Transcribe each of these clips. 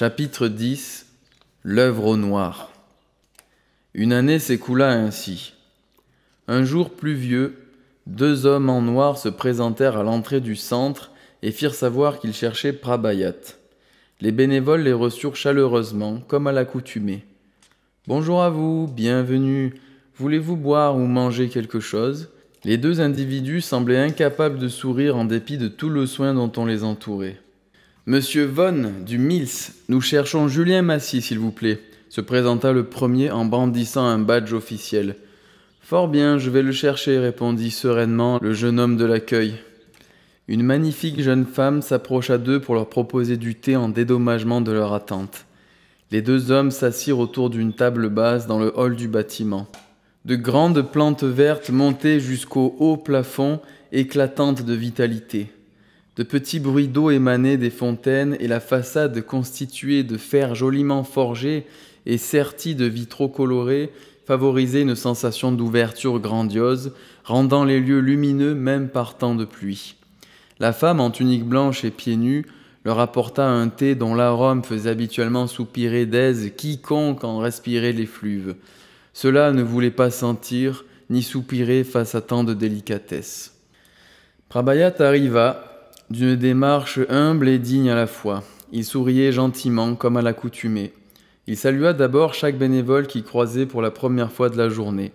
Chapitre 10 L'œuvre au noir. Une année s'écoula ainsi. Un jour pluvieux, deux hommes en noir se présentèrent à l'entrée du centre et firent savoir qu'ils cherchaient Prabayat. Les bénévoles les reçurent chaleureusement, comme à l'accoutumée. Bonjour à vous, bienvenue. Voulez-vous boire ou manger quelque chose Les deux individus semblaient incapables de sourire en dépit de tout le soin dont on les entourait. Monsieur Von du Mills, nous cherchons Julien Massy, s'il vous plaît, se présenta le premier en brandissant un badge officiel. Fort bien, je vais le chercher, répondit sereinement le jeune homme de l'accueil. Une magnifique jeune femme s'approcha d'eux pour leur proposer du thé en dédommagement de leur attente. Les deux hommes s'assirent autour d'une table basse dans le hall du bâtiment. De grandes plantes vertes montaient jusqu'au haut plafond, éclatantes de vitalité. De petits bruits d'eau émanaient des fontaines et la façade constituée de fer joliment forgé et sertie de vitraux colorés favorisait une sensation d'ouverture grandiose, rendant les lieux lumineux même par temps de pluie. La femme en tunique blanche et pieds nus leur apporta un thé dont l'arôme faisait habituellement soupirer d'aise quiconque en respirait l'effluve. Cela ne voulait pas sentir ni soupirer face à tant de délicatesse. Prabayat arriva, d'une démarche humble et digne à la fois. Il souriait gentiment comme à l'accoutumée. Il salua d'abord chaque bénévole qui croisait pour la première fois de la journée.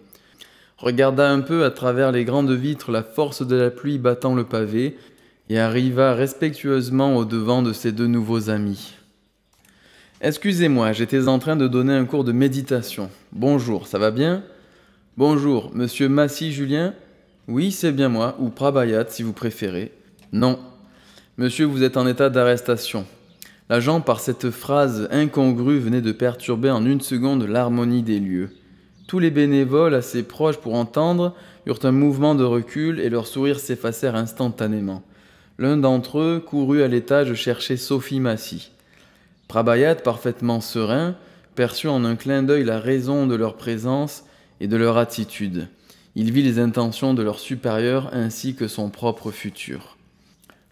Regarda un peu à travers les grandes vitres la force de la pluie battant le pavé, et arriva respectueusement au devant de ses deux nouveaux amis. Excusez-moi, j'étais en train de donner un cours de méditation. Bonjour, ça va bien Bonjour, monsieur Massy Julien Oui, c'est bien moi, ou Prabayat si vous préférez. Non, Monsieur, vous êtes en état d'arrestation. L'agent, par cette phrase incongrue, venait de perturber en une seconde l'harmonie des lieux. Tous les bénévoles, assez proches pour entendre, eurent un mouvement de recul et leurs sourires s'effacèrent instantanément. L'un d'entre eux courut à l'étage chercher Sophie Massy. Prabayat, parfaitement serein, perçut en un clin d'œil la raison de leur présence et de leur attitude. Il vit les intentions de leur supérieur ainsi que son propre futur.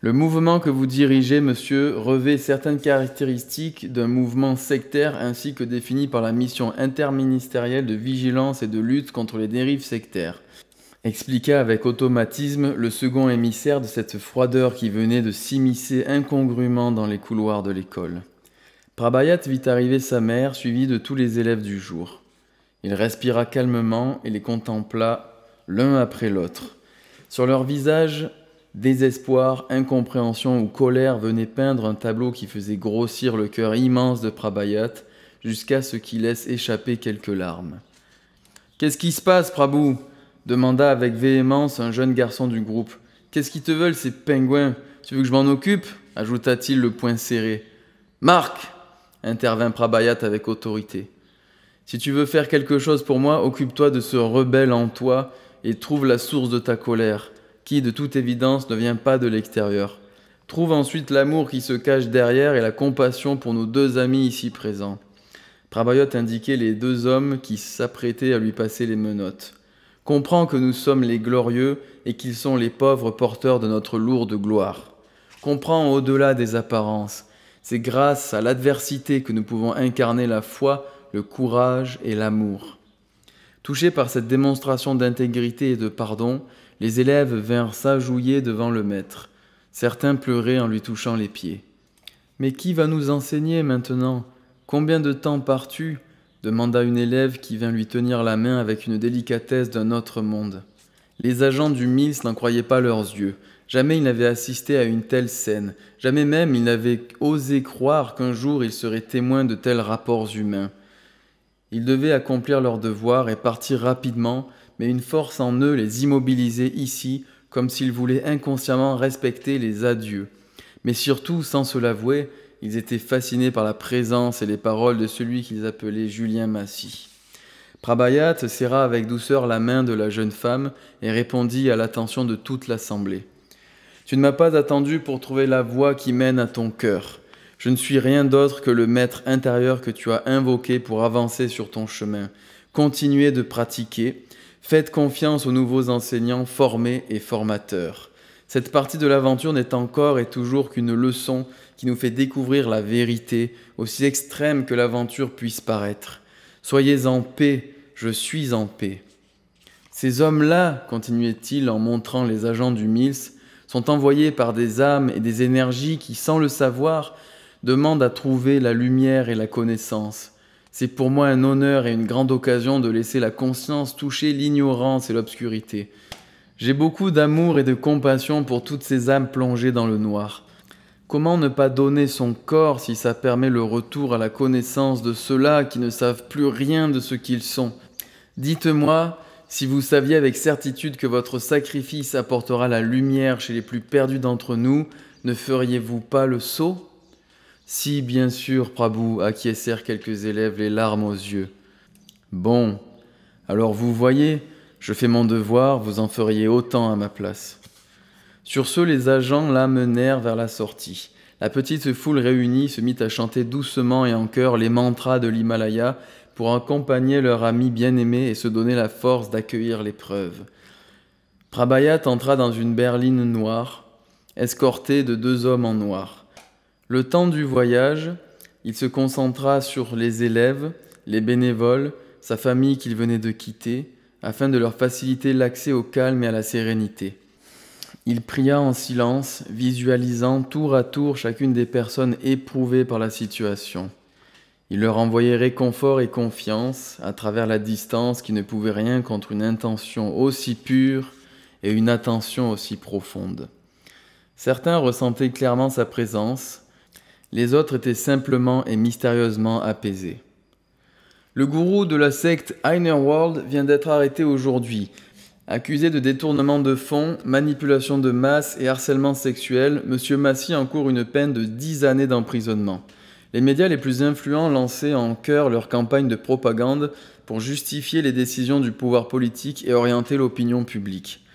Le mouvement que vous dirigez, monsieur, revêt certaines caractéristiques d'un mouvement sectaire ainsi que défini par la mission interministérielle de vigilance et de lutte contre les dérives sectaires. Expliqua avec automatisme le second émissaire de cette froideur qui venait de s'immiscer incongruement dans les couloirs de l'école. Prabayat vit arriver sa mère, suivie de tous les élèves du jour. Il respira calmement et les contempla l'un après l'autre. Sur leurs visages désespoir, incompréhension ou colère venaient peindre un tableau qui faisait grossir le cœur immense de Prabhayat jusqu'à ce qu'il laisse échapper quelques larmes. Qu'est-ce qui se passe, Prabhu demanda avec véhémence un jeune garçon du groupe. Qu'est-ce qu'ils te veulent, ces pingouins Tu veux que je m'en occupe ajouta-t-il le poing serré. Marc intervint Prabhayat avec autorité. Si tu veux faire quelque chose pour moi, occupe-toi de ce rebelle en toi et trouve la source de ta colère qui de toute évidence ne vient pas de l'extérieur. Trouve ensuite l'amour qui se cache derrière et la compassion pour nos deux amis ici présents. Prabhayot indiquait les deux hommes qui s'apprêtaient à lui passer les menottes. Comprends que nous sommes les glorieux et qu'ils sont les pauvres porteurs de notre lourde gloire. Comprends au-delà des apparences. C'est grâce à l'adversité que nous pouvons incarner la foi, le courage et l'amour. Touché par cette démonstration d'intégrité et de pardon, les élèves vinrent s'ajouiller devant le maître. Certains pleuraient en lui touchant les pieds. Mais qui va nous enseigner maintenant Combien de temps pars-tu demanda une élève qui vint lui tenir la main avec une délicatesse d'un autre monde. Les agents du Mills n'en croyaient pas leurs yeux. Jamais ils n'avaient assisté à une telle scène. Jamais même ils n'avaient osé croire qu'un jour ils seraient témoins de tels rapports humains. Ils devaient accomplir leur devoir et partir rapidement, mais une force en eux les immobilisait ici, comme s'ils voulaient inconsciemment respecter les adieux. Mais surtout, sans se l'avouer, ils étaient fascinés par la présence et les paroles de celui qu'ils appelaient Julien Massy. Prabayat serra avec douceur la main de la jeune femme et répondit à l'attention de toute l'assemblée. Tu ne m'as pas attendu pour trouver la voie qui mène à ton cœur. Je ne suis rien d'autre que le maître intérieur que tu as invoqué pour avancer sur ton chemin. Continuez de pratiquer, Faites confiance aux nouveaux enseignants formés et formateurs. Cette partie de l'aventure n'est encore et toujours qu'une leçon qui nous fait découvrir la vérité, aussi extrême que l'aventure puisse paraître. Soyez en paix, je suis en paix. Ces hommes-là, continuait-il en montrant les agents du Mills, sont envoyés par des âmes et des énergies qui, sans le savoir, demandent à trouver la lumière et la connaissance. C'est pour moi un honneur et une grande occasion de laisser la conscience toucher l'ignorance et l'obscurité. J'ai beaucoup d'amour et de compassion pour toutes ces âmes plongées dans le noir. Comment ne pas donner son corps si ça permet le retour à la connaissance de ceux-là qui ne savent plus rien de ce qu'ils sont Dites-moi si vous saviez avec certitude que votre sacrifice apportera la lumière chez les plus perdus d'entre nous, ne feriez-vous pas le saut si, bien sûr, Prabhu, acquiescèrent quelques élèves les larmes aux yeux. Bon, alors vous voyez, je fais mon devoir, vous en feriez autant à ma place. Sur ce, les agents l'amenèrent vers la sortie. La petite foule réunie se mit à chanter doucement et en chœur les mantras de l'Himalaya pour accompagner leur ami bien-aimé et se donner la force d'accueillir l'épreuve. Prabhayat entra dans une berline noire, escortée de deux hommes en noir. Le temps du voyage, il se concentra sur les élèves, les bénévoles, sa famille qu'il venait de quitter, afin de leur faciliter l'accès au calme et à la sérénité. Il pria en silence, visualisant tour à tour chacune des personnes éprouvées par la situation. Il leur envoyait réconfort et confiance à travers la distance qui ne pouvait rien contre une intention aussi pure et une attention aussi profonde. Certains ressentaient clairement sa présence, les autres étaient simplement et mystérieusement apaisés. Le gourou de la secte Heiner World vient d'être arrêté aujourd'hui, Accusé de détournement de fonds, manipulation de masse et harcèlement sexuel, Monsieur Massy encourt une peine de 10 années d'emprisonnement. Les médias les plus influents lançaient en chœur leur campagne de propagande pour justifier les décisions du pouvoir politique et orienter l'opinion publique.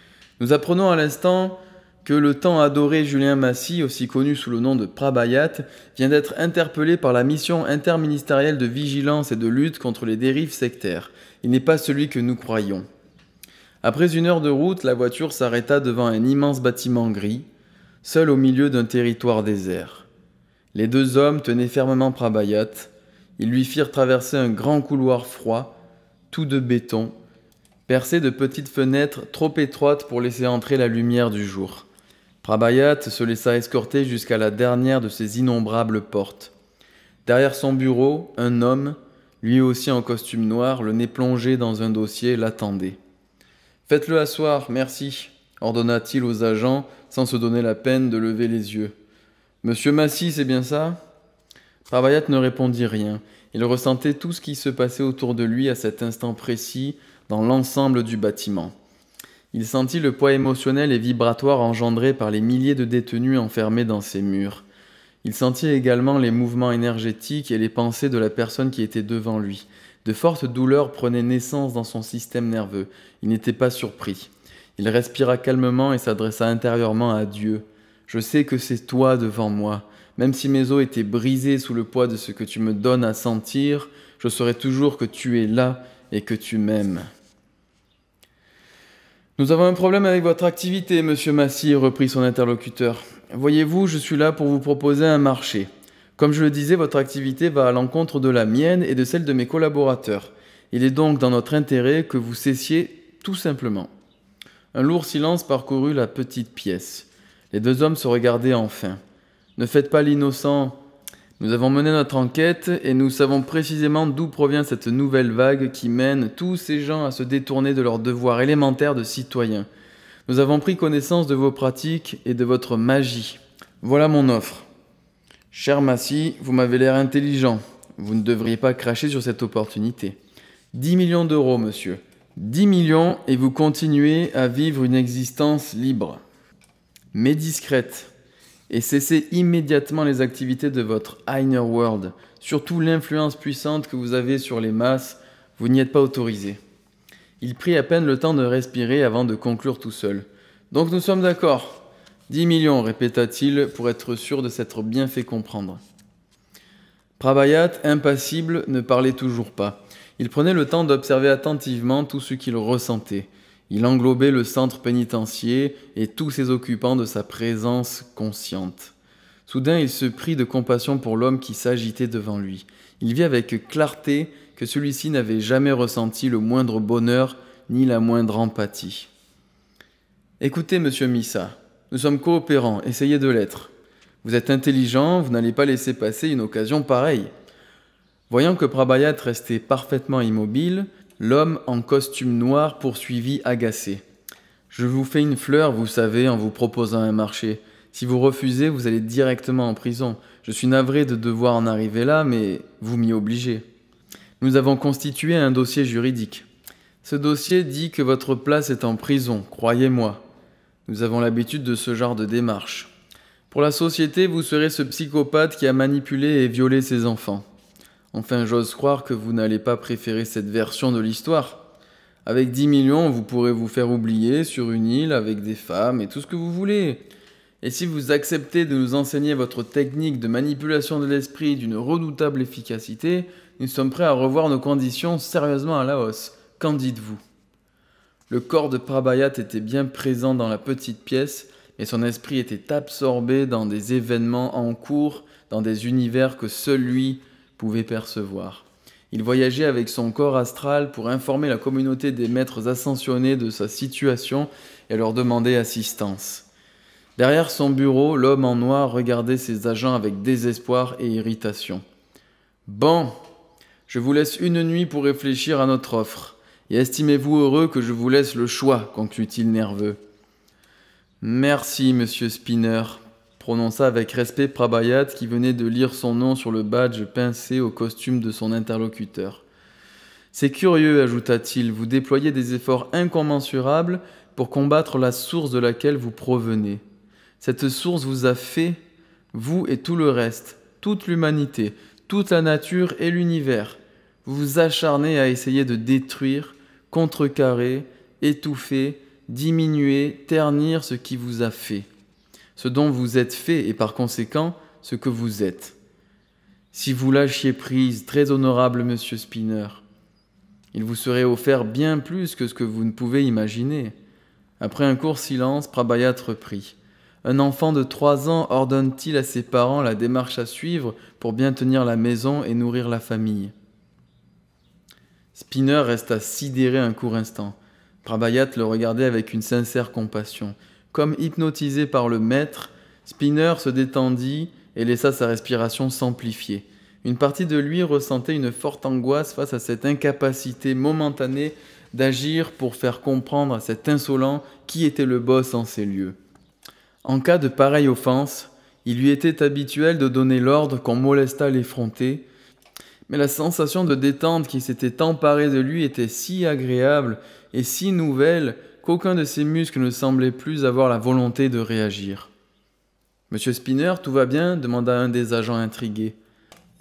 Nous apprenons à l'instant que le temps adoré Julien Massy, aussi connu sous le nom de Prabayat, vient d'être interpellé par la mission interministérielle de vigilance et de lutte contre les dérives sectaires. Il n'est pas celui que nous croyons. Après une heure de route, la voiture s'arrêta devant un immense bâtiment gris, seul au milieu d'un territoire désert. Les deux hommes tenaient fermement Prabayat. Ils lui firent traverser un grand couloir froid, tout de béton, percé de petites fenêtres trop étroites pour laisser entrer la lumière du jour. Rabayat se laissa escorter jusqu'à la dernière de ces innombrables portes. Derrière son bureau, un homme, lui aussi en costume noir, le nez plongé dans un dossier, l'attendait. Faites-le asseoir, merci, ordonna-t-il aux agents sans se donner la peine de lever les yeux. Monsieur Massy, c'est bien ça Rabayat ne répondit rien. Il ressentait tout ce qui se passait autour de lui à cet instant précis dans l'ensemble du bâtiment. Il sentit le poids émotionnel et vibratoire engendré par les milliers de détenus enfermés dans ces murs. Il sentit également les mouvements énergétiques et les pensées de la personne qui était devant lui. De fortes douleurs prenaient naissance dans son système nerveux. Il n'était pas surpris. Il respira calmement et s'adressa intérieurement à Dieu. Je sais que c'est toi devant moi. Même si mes os étaient brisés sous le poids de ce que tu me donnes à sentir, je saurai toujours que tu es là et que tu m'aimes. Nous avons un problème avec votre activité, monsieur Massy, reprit son interlocuteur. Voyez-vous, je suis là pour vous proposer un marché. Comme je le disais, votre activité va à l'encontre de la mienne et de celle de mes collaborateurs. Il est donc dans notre intérêt que vous cessiez tout simplement. Un lourd silence parcourut la petite pièce. Les deux hommes se regardaient enfin. Ne faites pas l'innocent, nous avons mené notre enquête et nous savons précisément d'où provient cette nouvelle vague qui mène tous ces gens à se détourner de leurs devoir élémentaires de citoyen. Nous avons pris connaissance de vos pratiques et de votre magie. Voilà mon offre. Cher Massy, vous m'avez l'air intelligent. Vous ne devriez pas cracher sur cette opportunité. 10 millions d'euros, monsieur. 10 millions et vous continuez à vivre une existence libre, mais discrète et cessez immédiatement les activités de votre inner world, surtout l'influence puissante que vous avez sur les masses, vous n'y êtes pas autorisé. Il prit à peine le temps de respirer avant de conclure tout seul. Donc nous sommes d'accord. 10 millions, répéta-t-il pour être sûr de s'être bien fait comprendre. Prabayat, impassible, ne parlait toujours pas. Il prenait le temps d'observer attentivement tout ce qu'il ressentait. Il englobait le centre pénitentiaire et tous ses occupants de sa présence consciente. Soudain, il se prit de compassion pour l'homme qui s'agitait devant lui. Il vit avec clarté que celui-ci n'avait jamais ressenti le moindre bonheur ni la moindre empathie. Écoutez, monsieur Missa, nous sommes coopérants, essayez de l'être. Vous êtes intelligent, vous n'allez pas laisser passer une occasion pareille. Voyant que Prabayat restait parfaitement immobile, L'homme en costume noir poursuivit agacé. Je vous fais une fleur, vous savez, en vous proposant un marché. Si vous refusez, vous allez directement en prison. Je suis navré de devoir en arriver là, mais vous m'y obligez. Nous avons constitué un dossier juridique. Ce dossier dit que votre place est en prison, croyez-moi. Nous avons l'habitude de ce genre de démarche. Pour la société, vous serez ce psychopathe qui a manipulé et violé ses enfants. Enfin, j'ose croire que vous n'allez pas préférer cette version de l'histoire. Avec 10 millions, vous pourrez vous faire oublier sur une île avec des femmes et tout ce que vous voulez. Et si vous acceptez de nous enseigner votre technique de manipulation de l'esprit d'une redoutable efficacité, nous sommes prêts à revoir nos conditions sérieusement à la hausse. Qu'en dites-vous Le corps de Prabhayat était bien présent dans la petite pièce, mais son esprit était absorbé dans des événements en cours, dans des univers que seul lui pouvait percevoir. Il voyageait avec son corps astral pour informer la communauté des maîtres ascensionnés de sa situation et leur demander assistance. Derrière son bureau, l'homme en noir regardait ses agents avec désespoir et irritation. Bon, je vous laisse une nuit pour réfléchir à notre offre, et estimez-vous heureux que je vous laisse le choix, conclut-il nerveux. Merci, monsieur Spinner, prononça avec respect Prabayat qui venait de lire son nom sur le badge pincé au costume de son interlocuteur. C'est curieux, ajouta-t-il, vous déployez des efforts incommensurables pour combattre la source de laquelle vous provenez. Cette source vous a fait, vous et tout le reste, toute l'humanité, toute la nature et l'univers. Vous vous acharnez à essayer de détruire, contrecarrer, étouffer, diminuer, ternir ce qui vous a fait ce dont vous êtes fait et par conséquent ce que vous êtes. Si vous lâchiez prise, très honorable monsieur Spinner, il vous serait offert bien plus que ce que vous ne pouvez imaginer. Après un court silence, Prabayat reprit. Un enfant de trois ans ordonne-t-il à ses parents la démarche à suivre pour bien tenir la maison et nourrir la famille Spinner resta sidéré un court instant. Prabayat le regardait avec une sincère compassion. Comme hypnotisé par le maître, Spinner se détendit et laissa sa respiration s'amplifier. Une partie de lui ressentait une forte angoisse face à cette incapacité momentanée d'agir pour faire comprendre à cet insolent qui était le boss en ces lieux. En cas de pareille offense, il lui était habituel de donner l'ordre qu'on molesta l'effronté, mais la sensation de détente qui s'était emparée de lui était si agréable et si nouvelle qu'aucun de ses muscles ne semblait plus avoir la volonté de réagir. Monsieur Spinner, tout va bien demanda un des agents intrigués.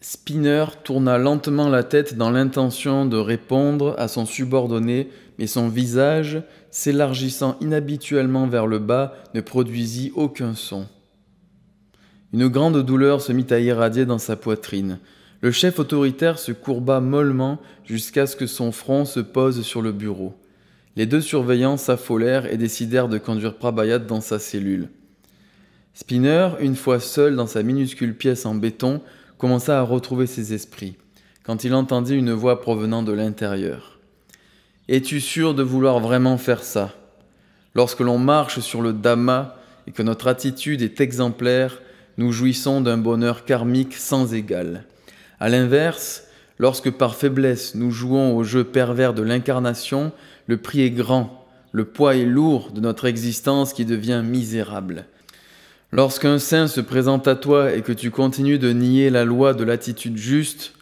Spinner tourna lentement la tête dans l'intention de répondre à son subordonné, mais son visage, s'élargissant inhabituellement vers le bas, ne produisit aucun son. Une grande douleur se mit à irradier dans sa poitrine. Le chef autoritaire se courba mollement jusqu'à ce que son front se pose sur le bureau. Les deux surveillants s'affolèrent et décidèrent de conduire Prabayat dans sa cellule. Spinner, une fois seul dans sa minuscule pièce en béton, commença à retrouver ses esprits, quand il entendit une voix provenant de l'intérieur. Es-tu sûr de vouloir vraiment faire ça Lorsque l'on marche sur le Dhamma et que notre attitude est exemplaire, nous jouissons d'un bonheur karmique sans égal. À l'inverse, Lorsque par faiblesse nous jouons au jeu pervers de l'incarnation, le prix est grand, le poids est lourd de notre existence qui devient misérable. Lorsqu'un saint se présente à toi et que tu continues de nier la loi de l'attitude juste,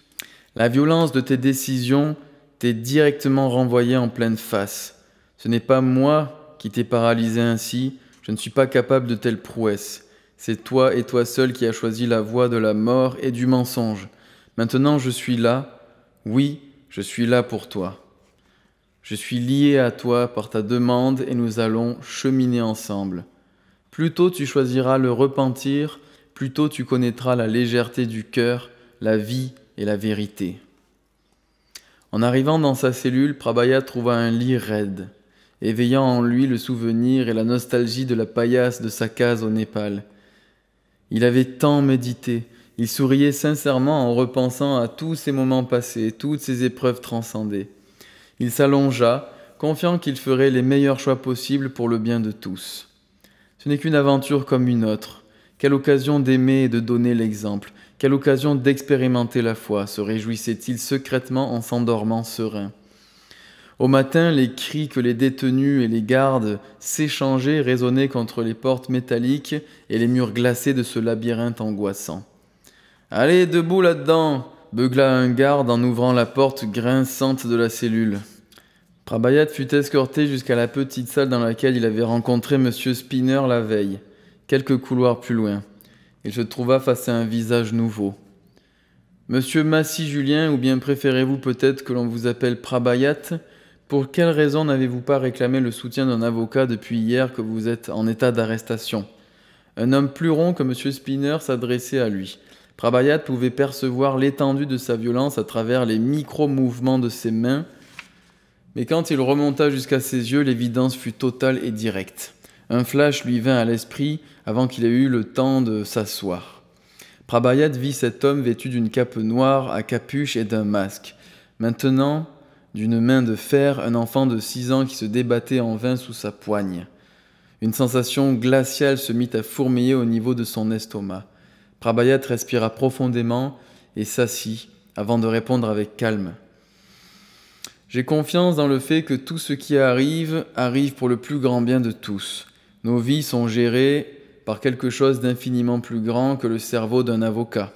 la violence de tes décisions t'est directement renvoyée en pleine face. Ce n'est pas moi qui t'ai paralysé ainsi, je ne suis pas capable de telle prouesses. C'est toi et toi seul qui as choisi la voie de la mort et du mensonge. Maintenant je suis là, oui, je suis là pour toi. Je suis lié à toi par ta demande et nous allons cheminer ensemble. Plus tôt tu choisiras le repentir, plus tôt tu connaîtras la légèreté du cœur, la vie et la vérité. En arrivant dans sa cellule, Prabhaya trouva un lit raide, éveillant en lui le souvenir et la nostalgie de la paillasse de sa case au Népal. Il avait tant médité, il souriait sincèrement en repensant à tous ces moments passés, toutes ces épreuves transcendées. Il s'allongea, confiant qu'il ferait les meilleurs choix possibles pour le bien de tous. Ce n'est qu'une aventure comme une autre. Quelle occasion d'aimer et de donner l'exemple. Quelle occasion d'expérimenter la foi, se réjouissait-il secrètement en s'endormant serein. Au matin, les cris que les détenus et les gardes s'échangeaient résonnaient contre les portes métalliques et les murs glacés de ce labyrinthe angoissant. Allez, debout là-dedans beugla un garde en ouvrant la porte grinçante de la cellule. Prabayat fut escorté jusqu'à la petite salle dans laquelle il avait rencontré M. Spinner la veille, quelques couloirs plus loin. Il se trouva face à un visage nouveau. Monsieur Massy Julien, ou bien préférez-vous peut-être que l'on vous appelle Prabayat Pour quelle raison n'avez-vous pas réclamé le soutien d'un avocat depuis hier que vous êtes en état d'arrestation Un homme plus rond que M. Spinner s'adressait à lui. Prabayat pouvait percevoir l'étendue de sa violence à travers les micro-mouvements de ses mains, mais quand il remonta jusqu'à ses yeux, l'évidence fut totale et directe. Un flash lui vint à l'esprit avant qu'il ait eu le temps de s'asseoir. Prabhayat vit cet homme vêtu d'une cape noire à capuche et d'un masque. Maintenant, d'une main de fer, un enfant de six ans qui se débattait en vain sous sa poigne. Une sensation glaciale se mit à fourmiller au niveau de son estomac. Rabayat respira profondément et s'assit avant de répondre avec calme. J'ai confiance dans le fait que tout ce qui arrive arrive pour le plus grand bien de tous. Nos vies sont gérées par quelque chose d'infiniment plus grand que le cerveau d'un avocat.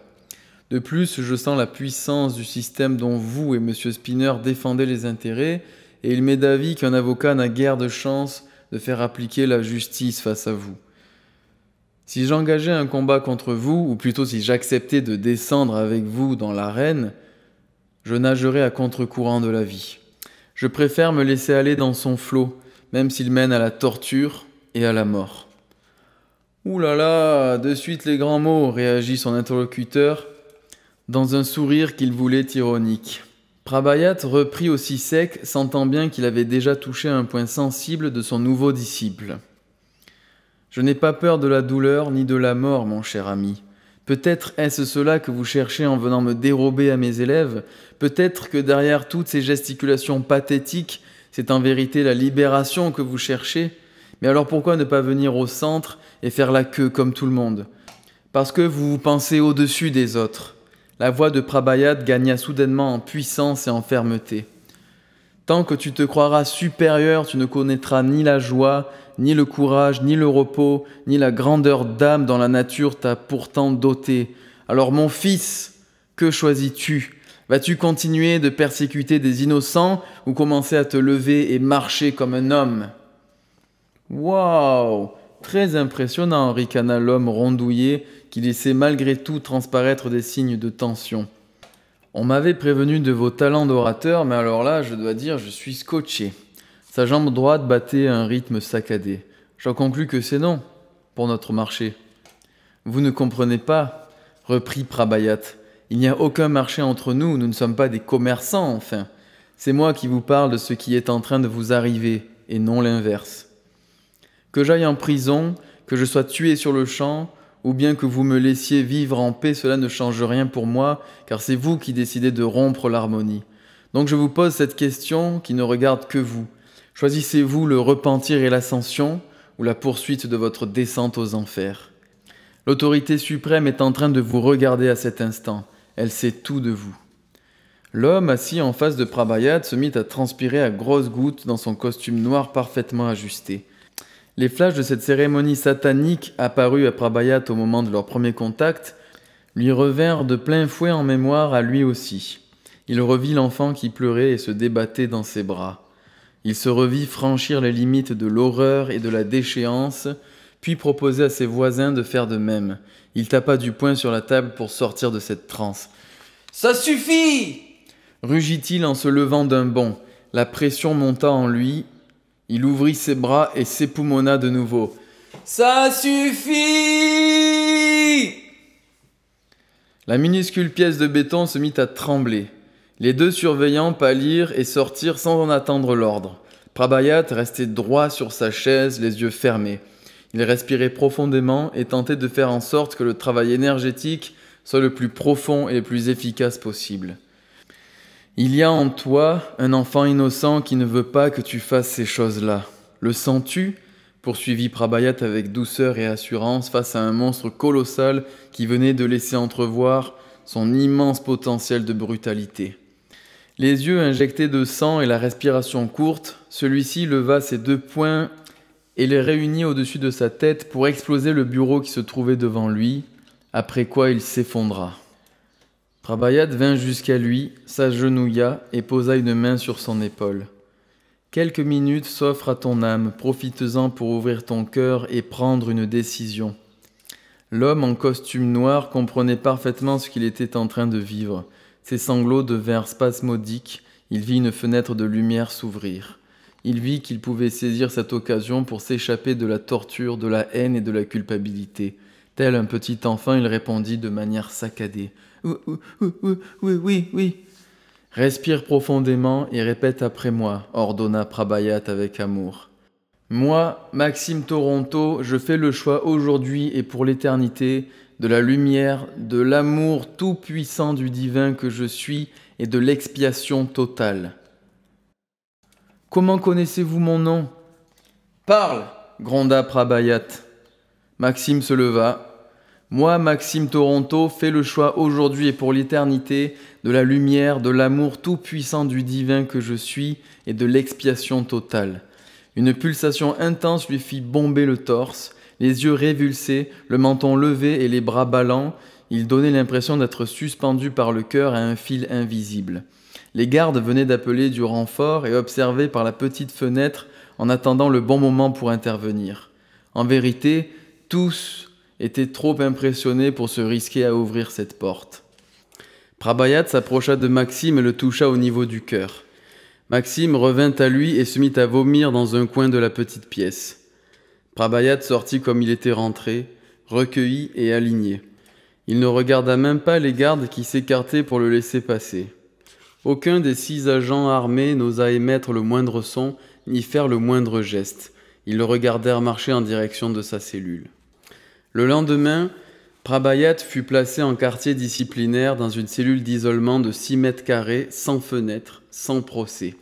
De plus, je sens la puissance du système dont vous et M. Spinner défendez les intérêts, et il m'est d'avis qu'un avocat n'a guère de chance de faire appliquer la justice face à vous. Si j'engageais un combat contre vous, ou plutôt si j'acceptais de descendre avec vous dans l'arène, je nagerais à contre-courant de la vie. Je préfère me laisser aller dans son flot, même s'il mène à la torture et à la mort. Ouh là là, de suite les grands mots, réagit son interlocuteur, dans un sourire qu'il voulait ironique. Prabhayat reprit aussi sec, sentant bien qu'il avait déjà touché un point sensible de son nouveau disciple. Je n'ai pas peur de la douleur ni de la mort, mon cher ami. Peut-être est-ce cela que vous cherchez en venant me dérober à mes élèves Peut-être que derrière toutes ces gesticulations pathétiques, c'est en vérité la libération que vous cherchez Mais alors pourquoi ne pas venir au centre et faire la queue comme tout le monde Parce que vous vous pensez au-dessus des autres. La voix de Prabhayad gagna soudainement en puissance et en fermeté. Tant que tu te croiras supérieur, tu ne connaîtras ni la joie, ni le courage, ni le repos, ni la grandeur d'âme dont la nature t'a pourtant doté. Alors mon fils, que choisis-tu Vas-tu continuer de persécuter des innocents ou commencer à te lever et marcher comme un homme Waouh Très impressionnant, ricana l'homme rondouillé qui laissait malgré tout transparaître des signes de tension. On m'avait prévenu de vos talents d'orateur, mais alors là, je dois dire, je suis scotché. Sa jambe droite battait à un rythme saccadé. J'en conclus que c'est non pour notre marché. Vous ne comprenez pas, reprit Prabayat. Il n'y a aucun marché entre nous, nous ne sommes pas des commerçants, enfin. C'est moi qui vous parle de ce qui est en train de vous arriver, et non l'inverse. Que j'aille en prison, que je sois tué sur le champ, ou bien que vous me laissiez vivre en paix, cela ne change rien pour moi, car c'est vous qui décidez de rompre l'harmonie. Donc je vous pose cette question qui ne regarde que vous. Choisissez-vous le repentir et l'ascension, ou la poursuite de votre descente aux enfers L'autorité suprême est en train de vous regarder à cet instant, elle sait tout de vous. L'homme assis en face de Prabhayat se mit à transpirer à grosses gouttes dans son costume noir parfaitement ajusté. Les flashs de cette cérémonie satanique apparue à Prabayat au moment de leur premier contact lui revinrent de plein fouet en mémoire à lui aussi. Il revit l'enfant qui pleurait et se débattait dans ses bras. Il se revit franchir les limites de l'horreur et de la déchéance, puis proposer à ses voisins de faire de même. Il tapa du poing sur la table pour sortir de cette transe. Ça suffit rugit-il en se levant d'un bond. La pression monta en lui, il ouvrit ses bras et s'époumona de nouveau. Ça suffit La minuscule pièce de béton se mit à trembler. Les deux surveillants pâlirent et sortirent sans en attendre l'ordre. Prabayat restait droit sur sa chaise, les yeux fermés. Il respirait profondément et tentait de faire en sorte que le travail énergétique soit le plus profond et le plus efficace possible. Il y a en toi un enfant innocent qui ne veut pas que tu fasses ces choses-là. Le sens-tu poursuivit Prabhayat avec douceur et assurance face à un monstre colossal qui venait de laisser entrevoir son immense potentiel de brutalité. Les yeux injectés de sang et la respiration courte, celui-ci leva ses deux poings et les réunit au-dessus de sa tête pour exploser le bureau qui se trouvait devant lui, après quoi il s'effondra. Rabayat vint jusqu'à lui, s'agenouilla et posa une main sur son épaule. Quelques minutes s'offrent à ton âme, profites-en pour ouvrir ton cœur et prendre une décision. L'homme en costume noir comprenait parfaitement ce qu'il était en train de vivre. Ses sanglots devinrent spasmodiques, il vit une fenêtre de lumière s'ouvrir. Il vit qu'il pouvait saisir cette occasion pour s'échapper de la torture, de la haine et de la culpabilité. Tel un petit enfant, il répondit de manière saccadée. Oui, oui, oui, oui. Respire profondément et répète après moi, ordonna Prabayat avec amour. Moi, Maxime Toronto, je fais le choix aujourd'hui et pour l'éternité de la lumière, de l'amour tout-puissant du divin que je suis et de l'expiation totale. Comment connaissez-vous mon nom Parle gronda Prabayat. Maxime se leva, moi, Maxime Toronto, fais le choix aujourd'hui et pour l'éternité de la lumière, de l'amour tout-puissant du divin que je suis et de l'expiation totale. Une pulsation intense lui fit bomber le torse, les yeux révulsés, le menton levé et les bras ballants, il donnait l'impression d'être suspendu par le cœur à un fil invisible. Les gardes venaient d'appeler du renfort et observaient par la petite fenêtre en attendant le bon moment pour intervenir. En vérité, tous était trop impressionné pour se risquer à ouvrir cette porte. Prabayat s'approcha de Maxime et le toucha au niveau du cœur. Maxime revint à lui et se mit à vomir dans un coin de la petite pièce. Prabayat sortit comme il était rentré, recueilli et aligné. Il ne regarda même pas les gardes qui s'écartaient pour le laisser passer. Aucun des six agents armés n'osa émettre le moindre son ni faire le moindre geste. Ils le regardèrent marcher en direction de sa cellule. Le lendemain, Prabayat fut placé en quartier disciplinaire dans une cellule d'isolement de 6 mètres carrés, sans fenêtre, sans procès.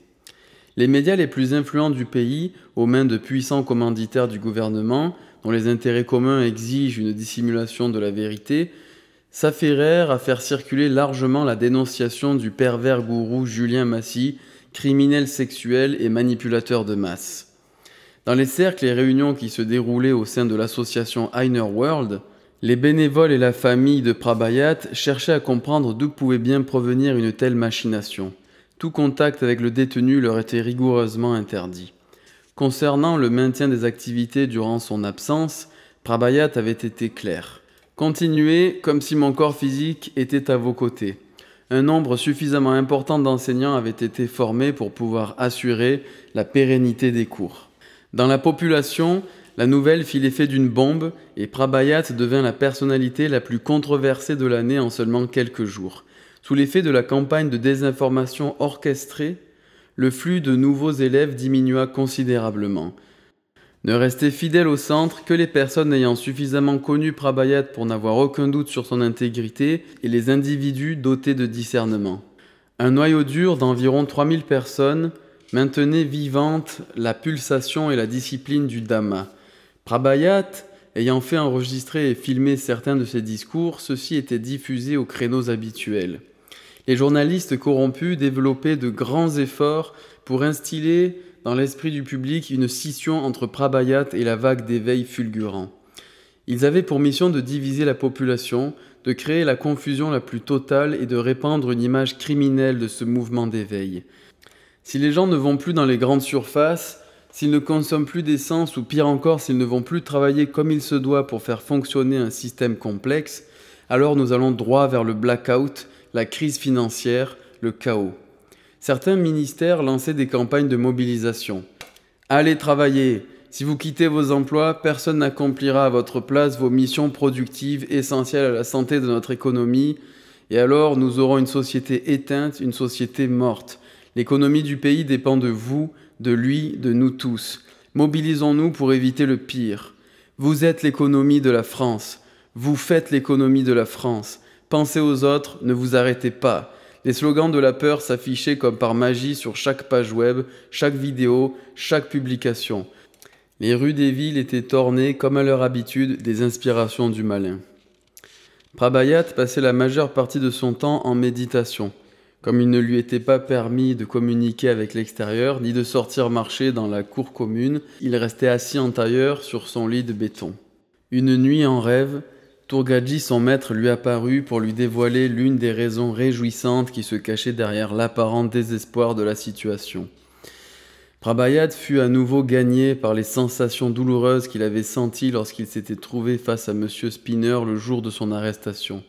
Les médias les plus influents du pays, aux mains de puissants commanditaires du gouvernement, dont les intérêts communs exigent une dissimulation de la vérité, s'affairèrent à faire circuler largement la dénonciation du pervers gourou Julien Massy, criminel sexuel et manipulateur de masse. Dans les cercles et réunions qui se déroulaient au sein de l'association Heiner World, les bénévoles et la famille de prabayat cherchaient à comprendre d'où pouvait bien provenir une telle machination. Tout contact avec le détenu leur était rigoureusement interdit. Concernant le maintien des activités durant son absence, Prabhayat avait été clair. Continuez comme si mon corps physique était à vos côtés. Un nombre suffisamment important d'enseignants avait été formé pour pouvoir assurer la pérennité des cours. Dans la population, la nouvelle fit l'effet d'une bombe et Prabhayat devint la personnalité la plus controversée de l'année en seulement quelques jours. Sous l'effet de la campagne de désinformation orchestrée, le flux de nouveaux élèves diminua considérablement. Ne restaient fidèles au centre que les personnes ayant suffisamment connu Prabhayat pour n'avoir aucun doute sur son intégrité et les individus dotés de discernement. Un noyau dur d'environ 3000 personnes maintenait vivante la pulsation et la discipline du Dhamma. Prabhayat, ayant fait enregistrer et filmer certains de ses discours, ceux-ci étaient diffusés aux créneaux habituels. Les journalistes corrompus développaient de grands efforts pour instiller dans l'esprit du public une scission entre Prabhayat et la vague d'éveil fulgurant. Ils avaient pour mission de diviser la population, de créer la confusion la plus totale et de répandre une image criminelle de ce mouvement d'éveil. Si les gens ne vont plus dans les grandes surfaces, s'ils ne consomment plus d'essence ou pire encore s'ils ne vont plus travailler comme il se doit pour faire fonctionner un système complexe, alors nous allons droit vers le blackout, la crise financière, le chaos. Certains ministères lançaient des campagnes de mobilisation. Allez travailler, si vous quittez vos emplois, personne n'accomplira à votre place vos missions productives essentielles à la santé de notre économie, et alors nous aurons une société éteinte, une société morte. L'économie du pays dépend de vous, de lui, de nous tous. Mobilisons-nous pour éviter le pire. Vous êtes l'économie de la France. Vous faites l'économie de la France. Pensez aux autres, ne vous arrêtez pas. Les slogans de la peur s'affichaient comme par magie sur chaque page web, chaque vidéo, chaque publication. Les rues des villes étaient ornées, comme à leur habitude, des inspirations du malin. Prabhayat passait la majeure partie de son temps en méditation comme il ne lui était pas permis de communiquer avec l'extérieur, ni de sortir marcher dans la cour commune, il restait assis en tailleur sur son lit de béton. Une nuit en rêve, Tourgadji, son maître, lui apparut pour lui dévoiler l'une des raisons réjouissantes qui se cachaient derrière l'apparent désespoir de la situation. Prabayad fut à nouveau gagné par les sensations douloureuses qu'il avait senties lorsqu'il s'était trouvé face à M. Spinner le jour de son arrestation.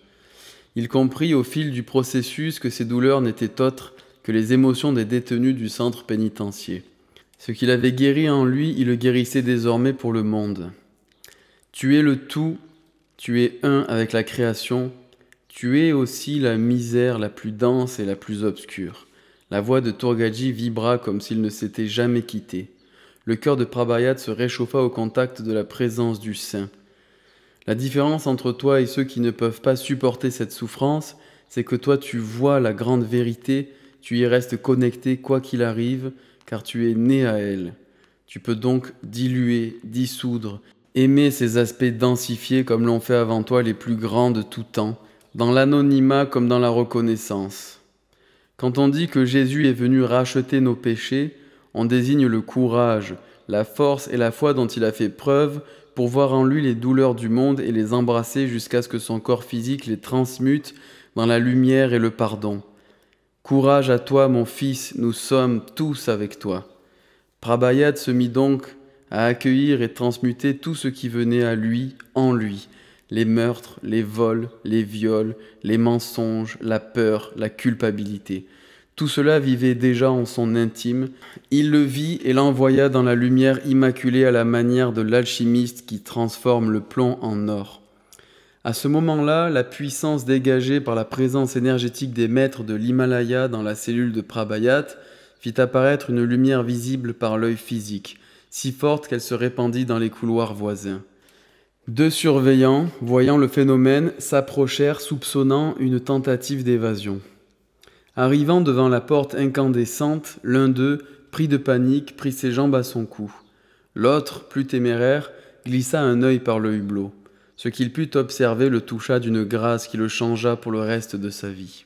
Il comprit au fil du processus que ses douleurs n'étaient autres que les émotions des détenus du centre pénitentiaire. Ce qu'il avait guéri en lui, il le guérissait désormais pour le monde. Tu es le tout, tu es un avec la création, tu es aussi la misère la plus dense et la plus obscure. La voix de Tourgadji vibra comme s'il ne s'était jamais quitté. Le cœur de Prabhayat se réchauffa au contact de la présence du Saint. La différence entre toi et ceux qui ne peuvent pas supporter cette souffrance, c'est que toi tu vois la grande vérité, tu y restes connecté quoi qu'il arrive, car tu es né à elle. Tu peux donc diluer, dissoudre, aimer ces aspects densifiés comme l'ont fait avant toi les plus grands de tout temps, dans l'anonymat comme dans la reconnaissance. Quand on dit que Jésus est venu racheter nos péchés, on désigne le courage, la force et la foi dont il a fait preuve pour voir en lui les douleurs du monde et les embrasser jusqu'à ce que son corps physique les transmute dans la lumière et le pardon. Courage à toi, mon fils, nous sommes tous avec toi. Prabayad se mit donc à accueillir et transmuter tout ce qui venait à lui en lui les meurtres, les vols, les viols, les mensonges, la peur, la culpabilité. Tout cela vivait déjà en son intime. Il le vit et l'envoya dans la lumière immaculée à la manière de l'alchimiste qui transforme le plomb en or. À ce moment-là, la puissance dégagée par la présence énergétique des maîtres de l'Himalaya dans la cellule de Prabhayat fit apparaître une lumière visible par l'œil physique, si forte qu'elle se répandit dans les couloirs voisins. Deux surveillants, voyant le phénomène, s'approchèrent soupçonnant une tentative d'évasion. Arrivant devant la porte incandescente, l'un d'eux, pris de panique, prit ses jambes à son cou. L'autre, plus téméraire, glissa un œil par le hublot. Ce qu'il put observer le toucha d'une grâce qui le changea pour le reste de sa vie.